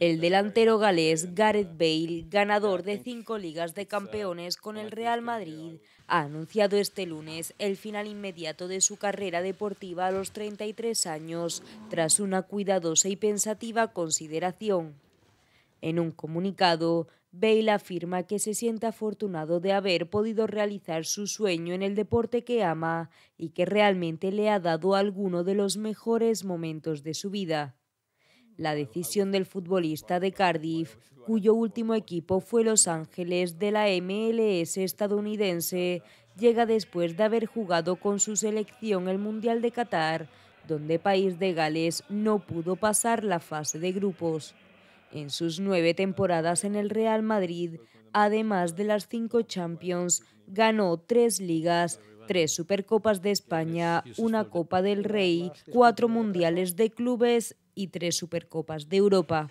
El delantero galés uh, Gareth Bale, ganador de cinco ligas de uh, campeones con el Real Madrid, ha anunciado este lunes el final inmediato de su carrera deportiva a los 33 años, tras una cuidadosa y pensativa consideración. En un comunicado, Bale afirma que se siente afortunado de haber podido realizar su sueño en el deporte que ama y que realmente le ha dado alguno de los mejores momentos de su vida la decisión del futbolista de Cardiff, cuyo último equipo fue Los Ángeles de la MLS estadounidense, llega después de haber jugado con su selección el Mundial de Qatar, donde País de Gales no pudo pasar la fase de grupos. En sus nueve temporadas en el Real Madrid, además de las cinco Champions, ganó tres ligas, tres Supercopas de España, una Copa del Rey, cuatro Mundiales de Clubes y tres Supercopas de Europa.